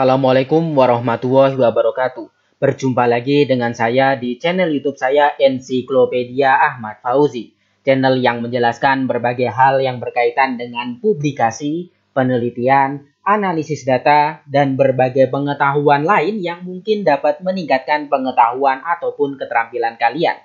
Assalamualaikum warahmatullahi wabarakatuh. Berjumpa lagi dengan saya di channel YouTube saya Ensiklopedia Ahmad Fauzi. Channel yang menjelaskan berbagai hal yang berkaitan dengan publikasi, penelitian, analisis data, dan berbagai pengetahuan lain yang mungkin dapat meningkatkan pengetahuan ataupun keterampilan kalian.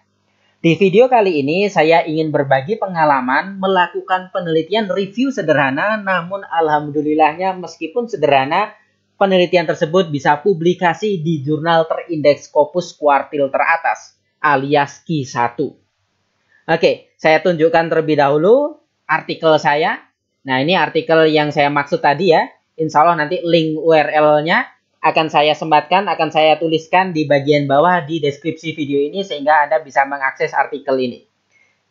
Di video kali ini saya ingin berbagi pengalaman melakukan penelitian review sederhana namun alhamdulillahnya meskipun sederhana Penelitian tersebut bisa publikasi di jurnal terindeks Scopus kuartil teratas alias Q1. Oke, saya tunjukkan terlebih dahulu artikel saya. Nah, ini artikel yang saya maksud tadi ya. Insya Allah nanti link URL-nya akan saya sematkan, akan saya tuliskan di bagian bawah di deskripsi video ini sehingga Anda bisa mengakses artikel ini.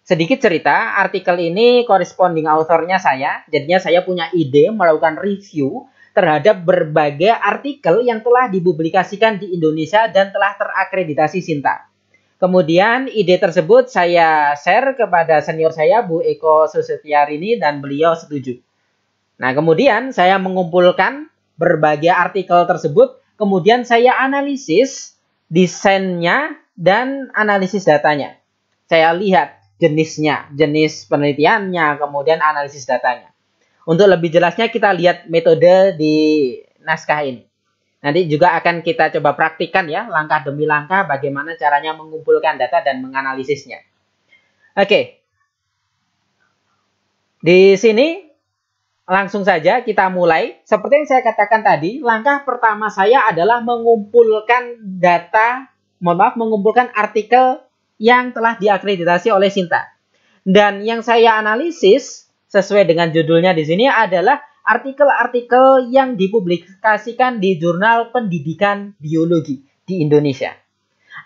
Sedikit cerita, artikel ini corresponding authornya saya, jadinya saya punya ide melakukan review terhadap berbagai artikel yang telah dipublikasikan di Indonesia dan telah terakreditasi Sinta. Kemudian ide tersebut saya share kepada senior saya Bu Eko Susetyarini dan beliau setuju. Nah, kemudian saya mengumpulkan berbagai artikel tersebut, kemudian saya analisis desainnya dan analisis datanya. Saya lihat jenisnya, jenis penelitiannya, kemudian analisis datanya. Untuk lebih jelasnya kita lihat metode di naskah ini. Nanti juga akan kita coba praktikkan ya langkah demi langkah bagaimana caranya mengumpulkan data dan menganalisisnya. Oke. Di sini langsung saja kita mulai. Seperti yang saya katakan tadi, langkah pertama saya adalah mengumpulkan data, mohon maaf, mengumpulkan artikel yang telah diakreditasi oleh Sinta. Dan yang saya analisis sesuai dengan judulnya di sini adalah artikel-artikel yang dipublikasikan di jurnal pendidikan biologi di Indonesia.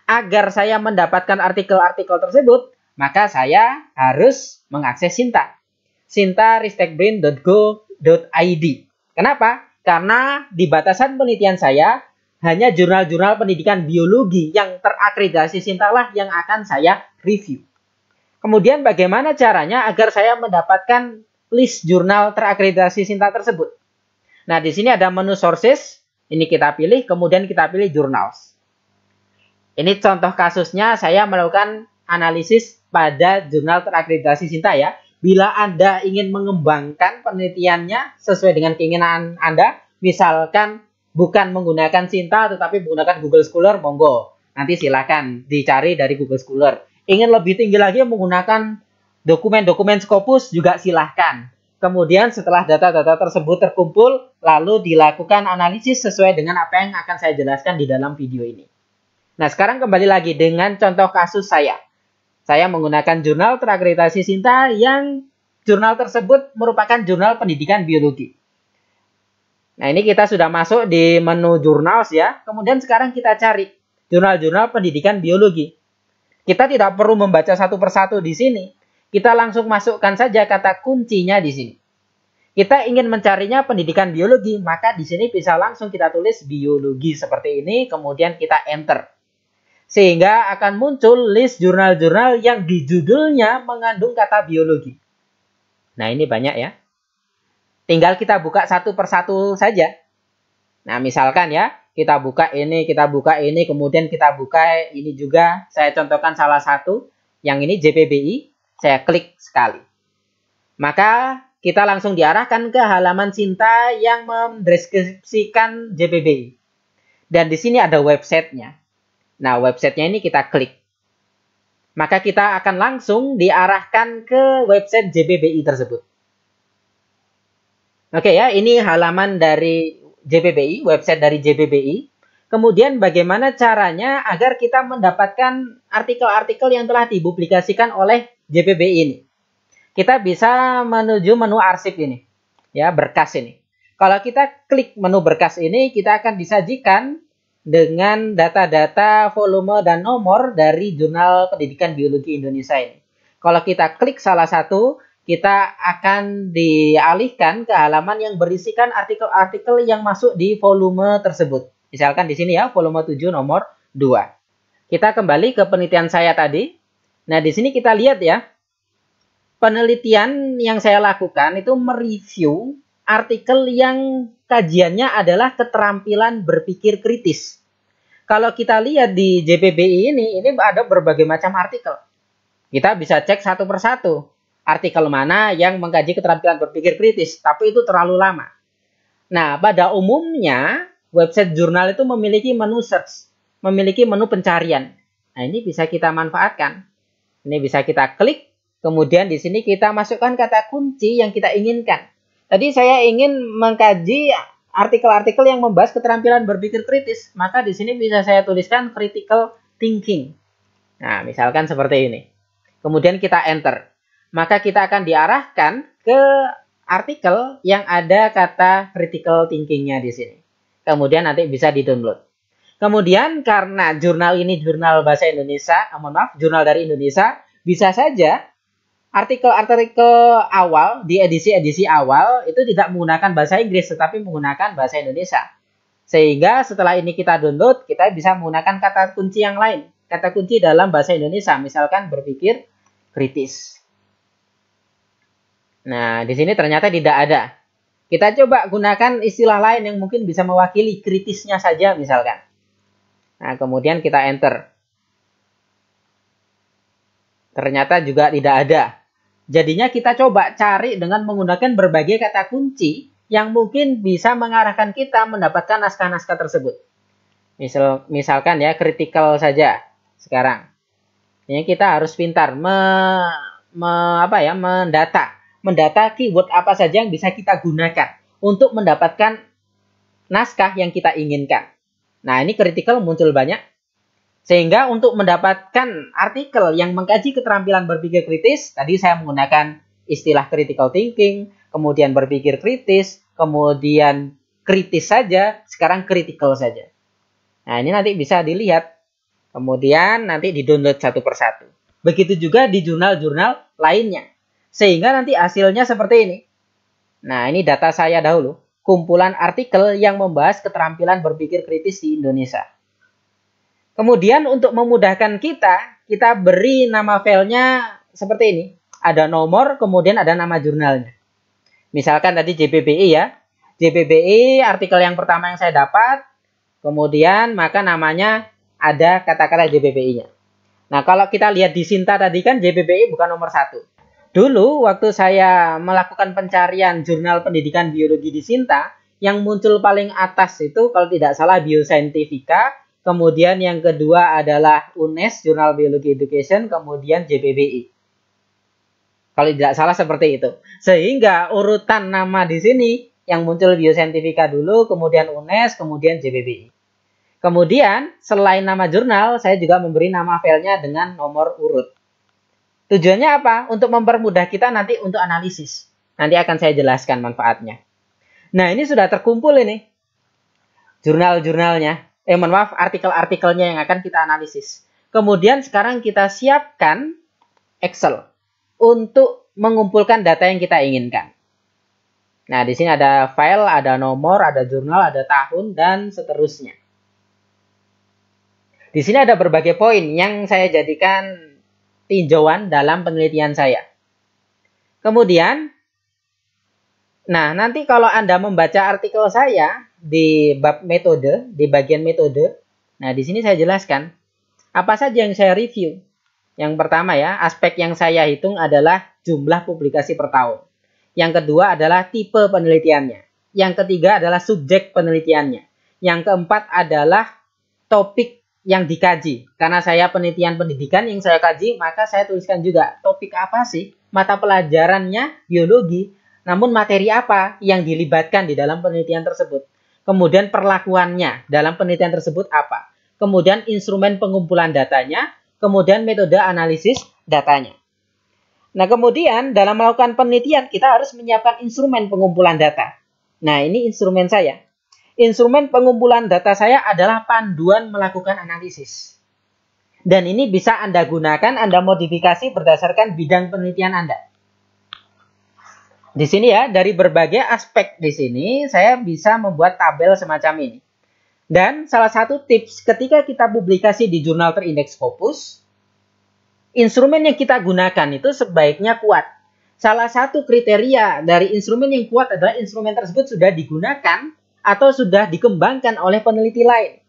Agar saya mendapatkan artikel-artikel tersebut, maka saya harus mengakses Sinta. Sinta.ristekbrain.go.id. Kenapa? Karena di batasan penelitian saya, hanya jurnal-jurnal pendidikan biologi yang terakreditasi Sinta lah yang akan saya review. Kemudian bagaimana caranya agar saya mendapatkan list jurnal terakreditasi Sinta tersebut? Nah, di sini ada menu sources, ini kita pilih, kemudian kita pilih journals. Ini contoh kasusnya saya melakukan analisis pada jurnal terakreditasi Sinta ya. Bila Anda ingin mengembangkan penelitiannya sesuai dengan keinginan Anda, misalkan bukan menggunakan Sinta tetapi menggunakan Google Scholar, monggo. Nanti silakan dicari dari Google Scholar ingin lebih tinggi lagi menggunakan dokumen-dokumen Scopus juga silahkan. Kemudian setelah data-data tersebut terkumpul, lalu dilakukan analisis sesuai dengan apa yang akan saya jelaskan di dalam video ini. Nah, sekarang kembali lagi dengan contoh kasus saya. Saya menggunakan jurnal terakreditasi Sinta yang jurnal tersebut merupakan jurnal pendidikan biologi. Nah, ini kita sudah masuk di menu jurnals ya. Kemudian sekarang kita cari jurnal-jurnal pendidikan biologi. Kita tidak perlu membaca satu persatu di sini. Kita langsung masukkan saja kata kuncinya di sini. Kita ingin mencarinya pendidikan biologi, maka di sini bisa langsung kita tulis biologi seperti ini, kemudian kita enter. Sehingga akan muncul list jurnal-jurnal yang di judulnya mengandung kata biologi. Nah ini banyak ya. Tinggal kita buka satu persatu saja. Nah misalkan ya, kita buka ini, kita buka ini, kemudian kita buka ini juga. Saya contohkan salah satu, yang ini JPBI, saya klik sekali. Maka kita langsung diarahkan ke halaman Sinta yang mendeskripsikan JPBI. Dan di sini ada websitenya. Nah, websitenya ini kita klik. Maka kita akan langsung diarahkan ke website JPBI tersebut. Oke ya, ini halaman dari JPBI, website dari JPBI. Kemudian bagaimana caranya agar kita mendapatkan artikel-artikel yang telah dipublikasikan oleh JPBI ini. Kita bisa menuju menu arsip ini, ya berkas ini. Kalau kita klik menu berkas ini, kita akan disajikan dengan data-data volume dan nomor dari Jurnal Pendidikan Biologi Indonesia ini. Kalau kita klik salah satu, kita akan dialihkan ke halaman yang berisikan artikel-artikel yang masuk di volume tersebut. Misalkan di sini ya, volume 7 nomor 2. Kita kembali ke penelitian saya tadi. Nah, di sini kita lihat ya. Penelitian yang saya lakukan itu mereview artikel yang kajiannya adalah keterampilan berpikir kritis. Kalau kita lihat di JPBI ini, ini ada berbagai macam artikel. Kita bisa cek satu persatu artikel mana yang mengkaji keterampilan berpikir kritis, tapi itu terlalu lama. Nah, pada umumnya website jurnal itu memiliki menu search, memiliki menu pencarian. Nah, ini bisa kita manfaatkan. Ini bisa kita klik, kemudian di sini kita masukkan kata kunci yang kita inginkan. Tadi saya ingin mengkaji artikel-artikel yang membahas keterampilan berpikir kritis, maka di sini bisa saya tuliskan critical thinking. Nah, misalkan seperti ini. Kemudian kita enter maka kita akan diarahkan ke artikel yang ada kata critical thinkingnya di sini. Kemudian nanti bisa di download. Kemudian karena jurnal ini jurnal bahasa Indonesia, ah, mohon maaf, jurnal dari Indonesia, bisa saja artikel-artikel awal di edisi-edisi awal itu tidak menggunakan bahasa Inggris tetapi menggunakan bahasa Indonesia. Sehingga setelah ini kita download, kita bisa menggunakan kata kunci yang lain, kata kunci dalam bahasa Indonesia, misalkan berpikir kritis. Nah, di sini ternyata tidak ada. Kita coba gunakan istilah lain yang mungkin bisa mewakili kritisnya saja misalkan. Nah, kemudian kita enter. Ternyata juga tidak ada. Jadinya kita coba cari dengan menggunakan berbagai kata kunci yang mungkin bisa mengarahkan kita mendapatkan naskah-naskah tersebut. Misal, misalkan ya, critical saja sekarang. Ini kita harus pintar me, me, apa ya, mendata mendata keyword apa saja yang bisa kita gunakan untuk mendapatkan naskah yang kita inginkan. Nah, ini critical muncul banyak. Sehingga untuk mendapatkan artikel yang mengkaji keterampilan berpikir kritis, tadi saya menggunakan istilah critical thinking, kemudian berpikir kritis, kemudian kritis saja, sekarang critical saja. Nah, ini nanti bisa dilihat. Kemudian nanti di-download satu persatu. Begitu juga di jurnal-jurnal lainnya. Sehingga nanti hasilnya seperti ini. Nah, ini data saya dahulu. Kumpulan artikel yang membahas keterampilan berpikir kritis di Indonesia. Kemudian untuk memudahkan kita, kita beri nama filenya seperti ini. Ada nomor, kemudian ada nama jurnalnya. Misalkan tadi JPBI ya. JPBI artikel yang pertama yang saya dapat, kemudian maka namanya ada kata-kata JPBI-nya. Nah, kalau kita lihat di Sinta tadi kan JPBI bukan nomor satu. Dulu waktu saya melakukan pencarian jurnal pendidikan biologi di Sinta, yang muncul paling atas itu kalau tidak salah Bioscientifica, kemudian yang kedua adalah UNES Jurnal Biologi Education, kemudian JPBI. Kalau tidak salah seperti itu. Sehingga urutan nama di sini yang muncul Bioscientifica dulu, kemudian UNES, kemudian JPBI. Kemudian selain nama jurnal, saya juga memberi nama filenya dengan nomor urut. Tujuannya apa? Untuk mempermudah kita nanti untuk analisis. Nanti akan saya jelaskan manfaatnya. Nah, ini sudah terkumpul ini. Jurnal-jurnalnya. Eh, mohon maaf, artikel-artikelnya yang akan kita analisis. Kemudian sekarang kita siapkan Excel untuk mengumpulkan data yang kita inginkan. Nah, di sini ada file, ada nomor, ada jurnal, ada tahun, dan seterusnya. Di sini ada berbagai poin yang saya jadikan tinjauan dalam penelitian saya. Kemudian, nah nanti kalau Anda membaca artikel saya di bab metode, di bagian metode, nah di sini saya jelaskan apa saja yang saya review. Yang pertama ya, aspek yang saya hitung adalah jumlah publikasi per tahun. Yang kedua adalah tipe penelitiannya. Yang ketiga adalah subjek penelitiannya. Yang keempat adalah topik yang dikaji. Karena saya penelitian pendidikan yang saya kaji, maka saya tuliskan juga topik apa sih mata pelajarannya biologi, namun materi apa yang dilibatkan di dalam penelitian tersebut. Kemudian perlakuannya dalam penelitian tersebut apa? Kemudian instrumen pengumpulan datanya, kemudian metode analisis datanya. Nah, kemudian dalam melakukan penelitian kita harus menyiapkan instrumen pengumpulan data. Nah, ini instrumen saya instrumen pengumpulan data saya adalah panduan melakukan analisis. Dan ini bisa Anda gunakan, Anda modifikasi berdasarkan bidang penelitian Anda. Di sini ya, dari berbagai aspek di sini, saya bisa membuat tabel semacam ini. Dan salah satu tips ketika kita publikasi di jurnal terindeks Scopus, instrumen yang kita gunakan itu sebaiknya kuat. Salah satu kriteria dari instrumen yang kuat adalah instrumen tersebut sudah digunakan atau sudah dikembangkan oleh peneliti lain.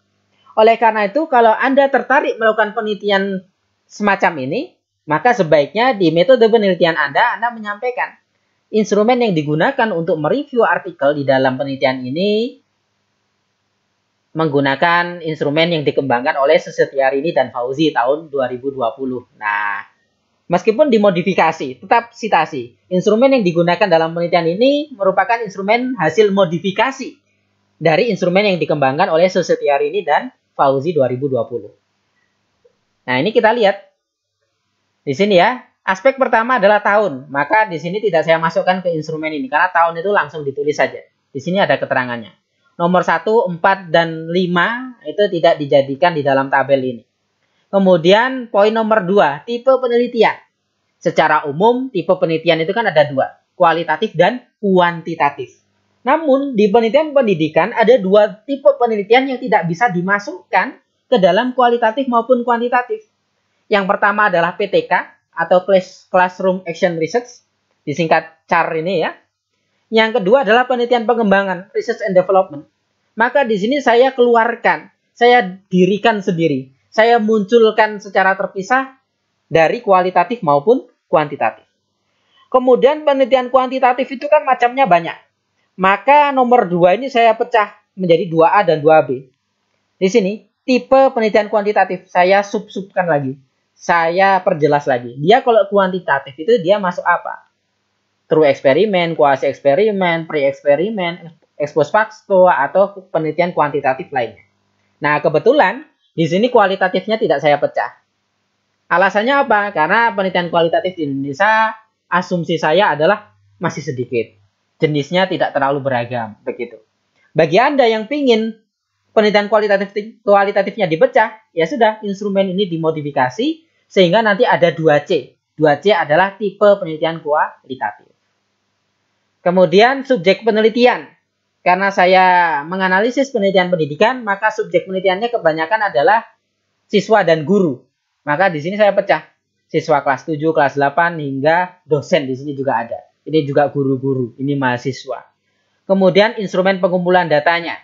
Oleh karena itu, kalau Anda tertarik melakukan penelitian semacam ini, maka sebaiknya di metode penelitian Anda, Anda menyampaikan instrumen yang digunakan untuk mereview artikel di dalam penelitian ini menggunakan instrumen yang dikembangkan oleh ini dan Fauzi tahun 2020. Nah, meskipun dimodifikasi, tetap sitasi. Instrumen yang digunakan dalam penelitian ini merupakan instrumen hasil modifikasi dari instrumen yang dikembangkan oleh ini dan Fauzi 2020. Nah, ini kita lihat di sini ya. Aspek pertama adalah tahun, maka di sini tidak saya masukkan ke instrumen ini karena tahun itu langsung ditulis saja. Di sini ada keterangannya. Nomor 1, 4, dan 5 itu tidak dijadikan di dalam tabel ini. Kemudian poin nomor 2, tipe penelitian. Secara umum, tipe penelitian itu kan ada dua, kualitatif dan kuantitatif. Namun di penelitian pendidikan ada dua tipe penelitian yang tidak bisa dimasukkan ke dalam kualitatif maupun kuantitatif. Yang pertama adalah PTK atau Classroom Action Research, disingkat CAR ini ya. Yang kedua adalah penelitian pengembangan, research and development. Maka di sini saya keluarkan, saya dirikan sendiri, saya munculkan secara terpisah dari kualitatif maupun kuantitatif. Kemudian penelitian kuantitatif itu kan macamnya banyak maka nomor 2 ini saya pecah menjadi 2A dan 2B. Di sini, tipe penelitian kuantitatif saya sub-subkan lagi. Saya perjelas lagi. Dia kalau kuantitatif itu dia masuk apa? True eksperimen, kuasi eksperimen, pre-eksperimen, expose facto, atau penelitian kuantitatif lainnya. Nah, kebetulan di sini kualitatifnya tidak saya pecah. Alasannya apa? Karena penelitian kualitatif di Indonesia asumsi saya adalah masih sedikit jenisnya tidak terlalu beragam begitu. Bagi Anda yang pingin penelitian kualitatif kualitatifnya dipecah, ya sudah instrumen ini dimodifikasi sehingga nanti ada 2C. 2C adalah tipe penelitian kualitatif. Kemudian subjek penelitian. Karena saya menganalisis penelitian pendidikan, maka subjek penelitiannya kebanyakan adalah siswa dan guru. Maka di sini saya pecah siswa kelas 7, kelas 8 hingga dosen di sini juga ada. Ini juga guru-guru, ini mahasiswa. Kemudian instrumen pengumpulan datanya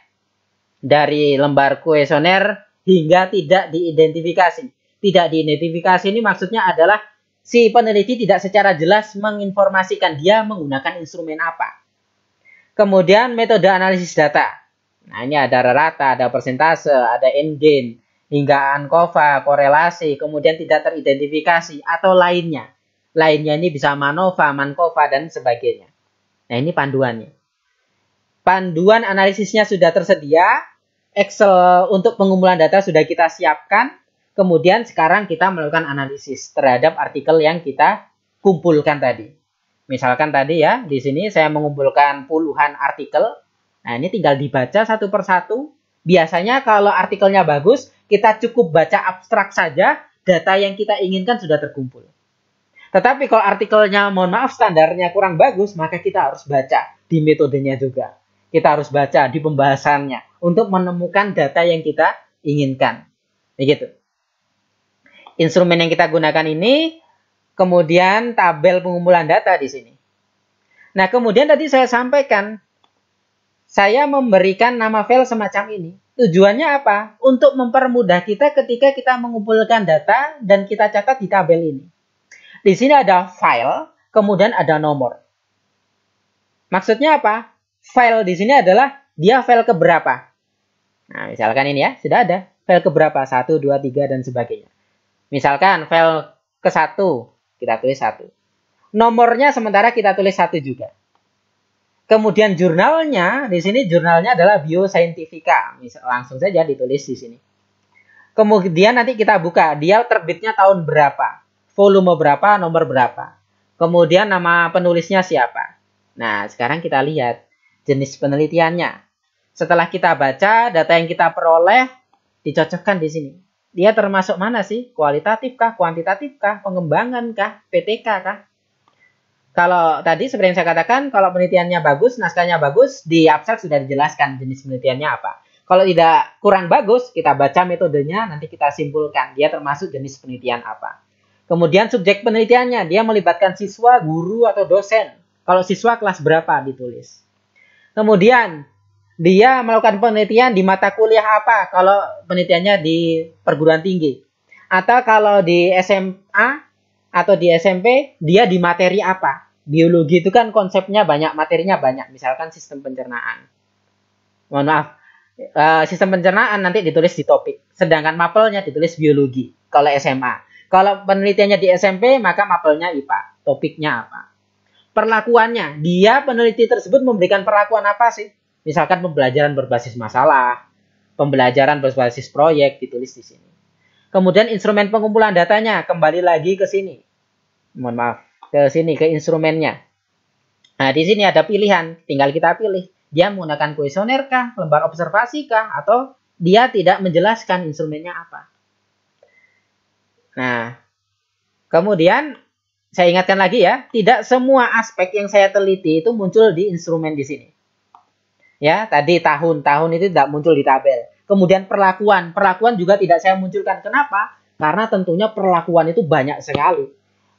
dari lembar kuesioner hingga tidak diidentifikasi. Tidak diidentifikasi ini maksudnya adalah si peneliti tidak secara jelas menginformasikan dia menggunakan instrumen apa. Kemudian metode analisis data. Nah, ini ada rata, ada persentase, ada endgame hingga ANCOVA, korelasi, kemudian tidak teridentifikasi atau lainnya lainnya ini bisa manova, mankova, dan sebagainya. Nah ini panduannya. Panduan analisisnya sudah tersedia, Excel untuk pengumpulan data sudah kita siapkan, kemudian sekarang kita melakukan analisis terhadap artikel yang kita kumpulkan tadi. Misalkan tadi ya, di sini saya mengumpulkan puluhan artikel. Nah ini tinggal dibaca satu persatu. Biasanya kalau artikelnya bagus, kita cukup baca abstrak saja, data yang kita inginkan sudah terkumpul. Tetapi kalau artikelnya mohon maaf standarnya kurang bagus, maka kita harus baca di metodenya juga. Kita harus baca di pembahasannya untuk menemukan data yang kita inginkan. Begitu. Instrumen yang kita gunakan ini kemudian tabel pengumpulan data di sini. Nah, kemudian tadi saya sampaikan saya memberikan nama file semacam ini. Tujuannya apa? Untuk mempermudah kita ketika kita mengumpulkan data dan kita catat di tabel ini. Di sini ada file, kemudian ada nomor. Maksudnya apa? File di sini adalah dia file keberapa. Nah, misalkan ini ya, sudah ada. File keberapa? 1, 2, 3, dan sebagainya. Misalkan file ke 1, kita tulis 1. Nomornya sementara kita tulis 1 juga. Kemudian jurnalnya, di sini jurnalnya adalah Bioscientifica. Langsung saja ditulis di sini. Kemudian nanti kita buka, dia terbitnya tahun berapa volume berapa, nomor berapa. Kemudian nama penulisnya siapa. Nah, sekarang kita lihat jenis penelitiannya. Setelah kita baca, data yang kita peroleh dicocokkan di sini. Dia termasuk mana sih? Kualitatif kah? Kuantitatif kah? Pengembangan kah? PTK kah? Kalau tadi seperti yang saya katakan, kalau penelitiannya bagus, naskahnya bagus, di abstrak sudah dijelaskan jenis penelitiannya apa. Kalau tidak kurang bagus, kita baca metodenya, nanti kita simpulkan dia termasuk jenis penelitian apa. Kemudian subjek penelitiannya, dia melibatkan siswa, guru, atau dosen. Kalau siswa kelas berapa ditulis. Kemudian dia melakukan penelitian di mata kuliah apa kalau penelitiannya di perguruan tinggi. Atau kalau di SMA atau di SMP, dia di materi apa. Biologi itu kan konsepnya banyak, materinya banyak. Misalkan sistem pencernaan. Mohon maaf, eh, sistem pencernaan nanti ditulis di topik. Sedangkan mapelnya ditulis biologi kalau SMA kalau penelitiannya di SMP, maka mapelnya IPA. Topiknya apa? Perlakuannya, dia peneliti tersebut memberikan perlakuan apa sih? Misalkan pembelajaran berbasis masalah, pembelajaran berbasis proyek ditulis di sini. Kemudian instrumen pengumpulan datanya kembali lagi ke sini. Mohon maaf, ke sini ke instrumennya. Nah, di sini ada pilihan, tinggal kita pilih. Dia menggunakan kuesioner kah, lembar observasi kah atau dia tidak menjelaskan instrumennya apa. Nah, kemudian saya ingatkan lagi ya, tidak semua aspek yang saya teliti itu muncul di instrumen di sini. Ya, tadi tahun-tahun itu tidak muncul di tabel. Kemudian perlakuan, perlakuan juga tidak saya munculkan. Kenapa? Karena tentunya perlakuan itu banyak sekali.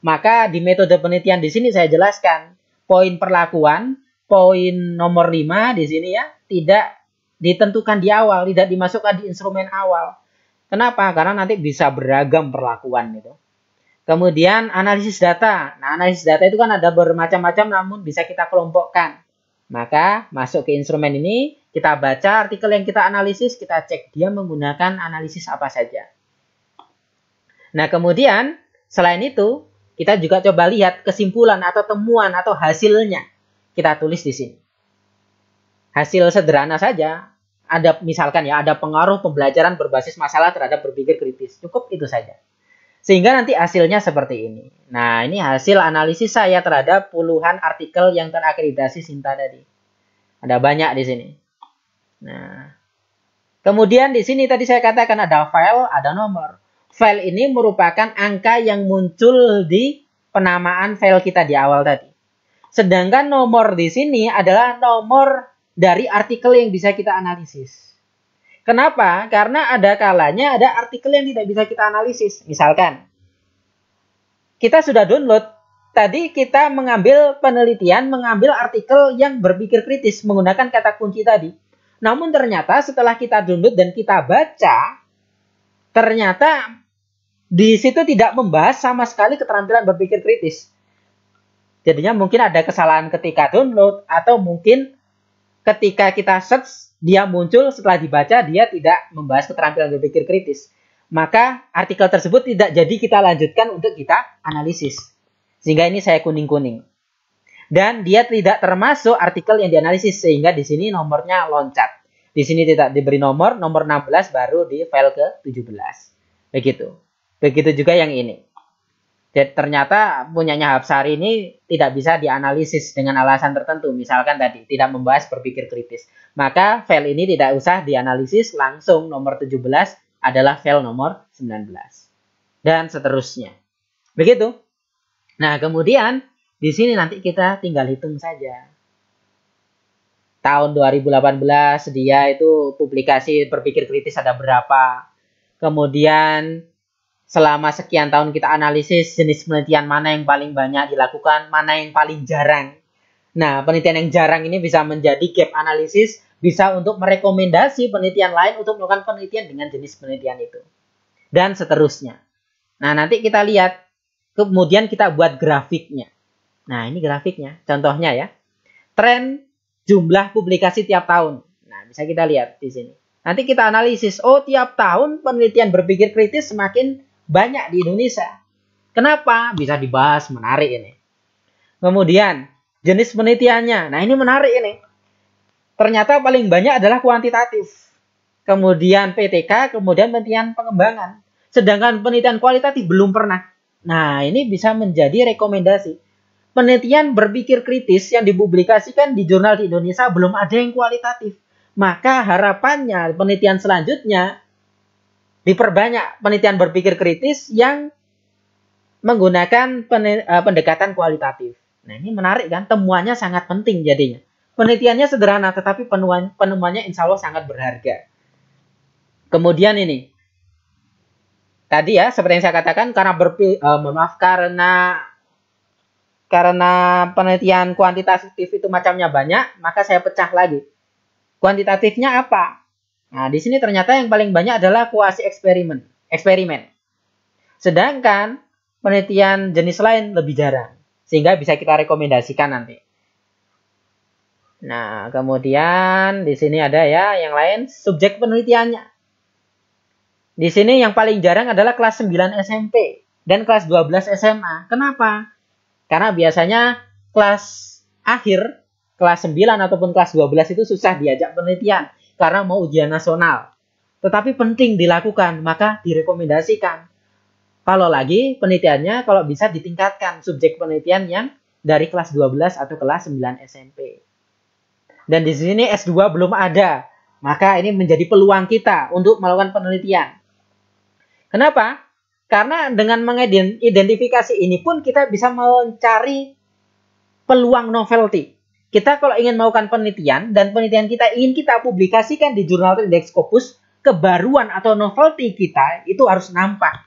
Maka di metode penelitian di sini saya jelaskan poin perlakuan, poin nomor 5 di sini ya, tidak ditentukan di awal, tidak dimasukkan di instrumen awal. Kenapa? Karena nanti bisa beragam perlakuan itu. Kemudian analisis data. Nah, analisis data itu kan ada bermacam-macam namun bisa kita kelompokkan. Maka masuk ke instrumen ini, kita baca artikel yang kita analisis, kita cek dia menggunakan analisis apa saja. Nah, kemudian selain itu, kita juga coba lihat kesimpulan atau temuan atau hasilnya. Kita tulis di sini. Hasil sederhana saja, ada misalkan ya ada pengaruh pembelajaran berbasis masalah terhadap berpikir kritis. Cukup itu saja. Sehingga nanti hasilnya seperti ini. Nah, ini hasil analisis saya terhadap puluhan artikel yang terakreditasi Sinta tadi. Ada banyak di sini. Nah, kemudian di sini tadi saya katakan ada file, ada nomor. File ini merupakan angka yang muncul di penamaan file kita di awal tadi. Sedangkan nomor di sini adalah nomor dari artikel yang bisa kita analisis. Kenapa? Karena ada kalanya ada artikel yang tidak bisa kita analisis. Misalkan, kita sudah download, tadi kita mengambil penelitian, mengambil artikel yang berpikir kritis menggunakan kata kunci tadi. Namun ternyata setelah kita download dan kita baca, ternyata di situ tidak membahas sama sekali keterampilan berpikir kritis. Jadinya mungkin ada kesalahan ketika download atau mungkin ketika kita search dia muncul setelah dibaca dia tidak membahas keterampilan berpikir kritis. Maka artikel tersebut tidak jadi kita lanjutkan untuk kita analisis. Sehingga ini saya kuning-kuning. Dan dia tidak termasuk artikel yang dianalisis sehingga di sini nomornya loncat. Di sini tidak diberi nomor, nomor 16 baru di file ke 17. Begitu. Begitu juga yang ini ternyata punyanya Hapsari ini tidak bisa dianalisis dengan alasan tertentu, misalkan tadi tidak membahas berpikir kritis. Maka file ini tidak usah dianalisis langsung nomor 17 adalah file nomor 19. Dan seterusnya. Begitu. Nah, kemudian di sini nanti kita tinggal hitung saja. Tahun 2018 dia itu publikasi berpikir kritis ada berapa. Kemudian selama sekian tahun kita analisis jenis penelitian mana yang paling banyak dilakukan, mana yang paling jarang. Nah, penelitian yang jarang ini bisa menjadi gap analisis, bisa untuk merekomendasi penelitian lain untuk melakukan penelitian dengan jenis penelitian itu. Dan seterusnya. Nah, nanti kita lihat, kemudian kita buat grafiknya. Nah, ini grafiknya, contohnya ya. Tren jumlah publikasi tiap tahun. Nah, bisa kita lihat di sini. Nanti kita analisis, oh tiap tahun penelitian berpikir kritis semakin banyak di Indonesia. Kenapa? Bisa dibahas menarik ini. Kemudian jenis penelitiannya. Nah, ini menarik ini. Ternyata paling banyak adalah kuantitatif. Kemudian PTK, kemudian penelitian pengembangan. Sedangkan penelitian kualitatif belum pernah. Nah, ini bisa menjadi rekomendasi. Penelitian berpikir kritis yang dipublikasikan di jurnal di Indonesia belum ada yang kualitatif. Maka harapannya penelitian selanjutnya diperbanyak penelitian berpikir kritis yang menggunakan eh, pendekatan kualitatif. Nah, ini menarik kan? Temuannya sangat penting jadinya. Penelitiannya sederhana, tetapi penemuannya insya Allah sangat berharga. Kemudian ini, tadi ya, seperti yang saya katakan, karena berpi, eh, maaf, karena karena penelitian kuantitatif itu macamnya banyak, maka saya pecah lagi. Kuantitatifnya apa? Nah, di sini ternyata yang paling banyak adalah kuasi eksperimen. Eksperimen. Sedangkan penelitian jenis lain lebih jarang, sehingga bisa kita rekomendasikan nanti. Nah, kemudian di sini ada ya yang lain subjek penelitiannya. Di sini yang paling jarang adalah kelas 9 SMP dan kelas 12 SMA. Kenapa? Karena biasanya kelas akhir, kelas 9 ataupun kelas 12 itu susah diajak penelitian karena mau ujian nasional. Tetapi penting dilakukan, maka direkomendasikan. Kalau lagi penelitiannya kalau bisa ditingkatkan subjek penelitian yang dari kelas 12 atau kelas 9 SMP. Dan di sini S2 belum ada, maka ini menjadi peluang kita untuk melakukan penelitian. Kenapa? Karena dengan mengidentifikasi ini pun kita bisa mencari peluang novelty kita kalau ingin melakukan penelitian dan penelitian kita ingin kita publikasikan di jurnal Tridex Scopus, kebaruan atau novelty kita itu harus nampak.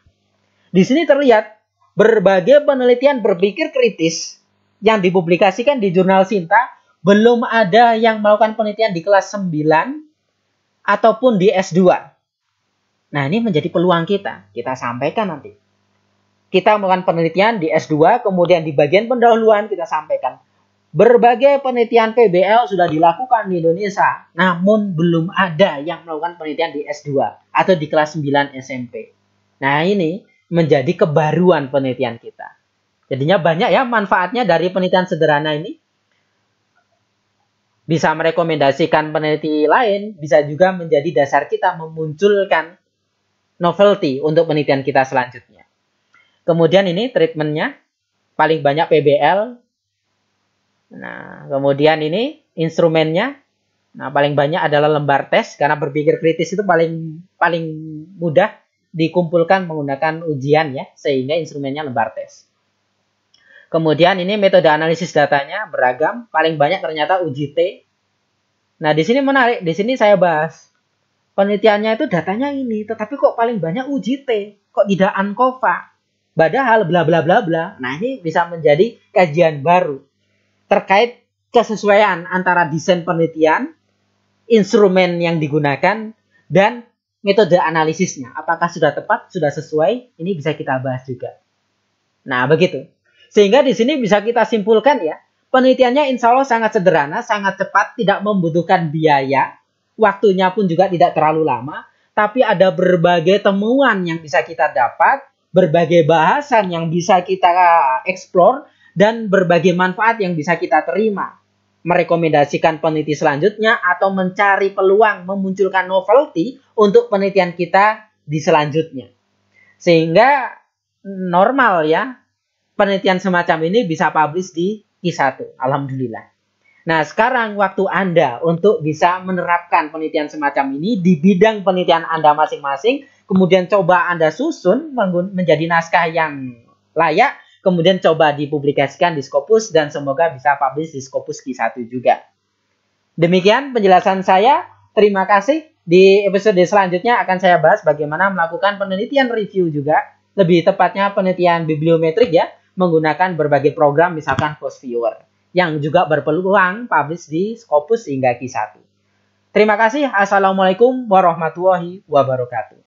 Di sini terlihat berbagai penelitian berpikir kritis yang dipublikasikan di jurnal Sinta belum ada yang melakukan penelitian di kelas 9 ataupun di S2. Nah, ini menjadi peluang kita. Kita sampaikan nanti. Kita melakukan penelitian di S2, kemudian di bagian pendahuluan kita sampaikan Berbagai penelitian PBL sudah dilakukan di Indonesia, namun belum ada yang melakukan penelitian di S2 atau di kelas 9 SMP. Nah, ini menjadi kebaruan penelitian kita. Jadinya banyak ya manfaatnya dari penelitian sederhana ini. Bisa merekomendasikan peneliti lain, bisa juga menjadi dasar kita memunculkan novelty untuk penelitian kita selanjutnya. Kemudian ini treatmentnya paling banyak PBL, Nah, kemudian ini instrumennya. Nah, paling banyak adalah lembar tes karena berpikir kritis itu paling paling mudah dikumpulkan menggunakan ujian ya, sehingga instrumennya lembar tes. Kemudian ini metode analisis datanya beragam, paling banyak ternyata uji T. Nah, di sini menarik, di sini saya bahas penelitiannya itu datanya ini, tetapi kok paling banyak uji T, kok tidak ANCOVA. Padahal bla bla bla bla. Nah, ini bisa menjadi kajian baru terkait kesesuaian antara desain penelitian, instrumen yang digunakan, dan metode analisisnya. Apakah sudah tepat, sudah sesuai? Ini bisa kita bahas juga. Nah, begitu. Sehingga di sini bisa kita simpulkan ya, penelitiannya insya Allah sangat sederhana, sangat cepat, tidak membutuhkan biaya, waktunya pun juga tidak terlalu lama, tapi ada berbagai temuan yang bisa kita dapat, berbagai bahasan yang bisa kita explore, dan berbagai manfaat yang bisa kita terima. Merekomendasikan peneliti selanjutnya atau mencari peluang memunculkan novelty untuk penelitian kita di selanjutnya. Sehingga normal ya, penelitian semacam ini bisa publish di Q1. Alhamdulillah. Nah, sekarang waktu Anda untuk bisa menerapkan penelitian semacam ini di bidang penelitian Anda masing-masing, kemudian coba Anda susun menjadi naskah yang layak kemudian coba dipublikasikan di Scopus dan semoga bisa publish di Scopus Q1 juga. Demikian penjelasan saya. Terima kasih. Di episode selanjutnya akan saya bahas bagaimana melakukan penelitian review juga, lebih tepatnya penelitian bibliometrik ya, menggunakan berbagai program misalkan Post Viewer yang juga berpeluang publish di Scopus hingga Q1. Terima kasih. Assalamualaikum warahmatullahi wabarakatuh.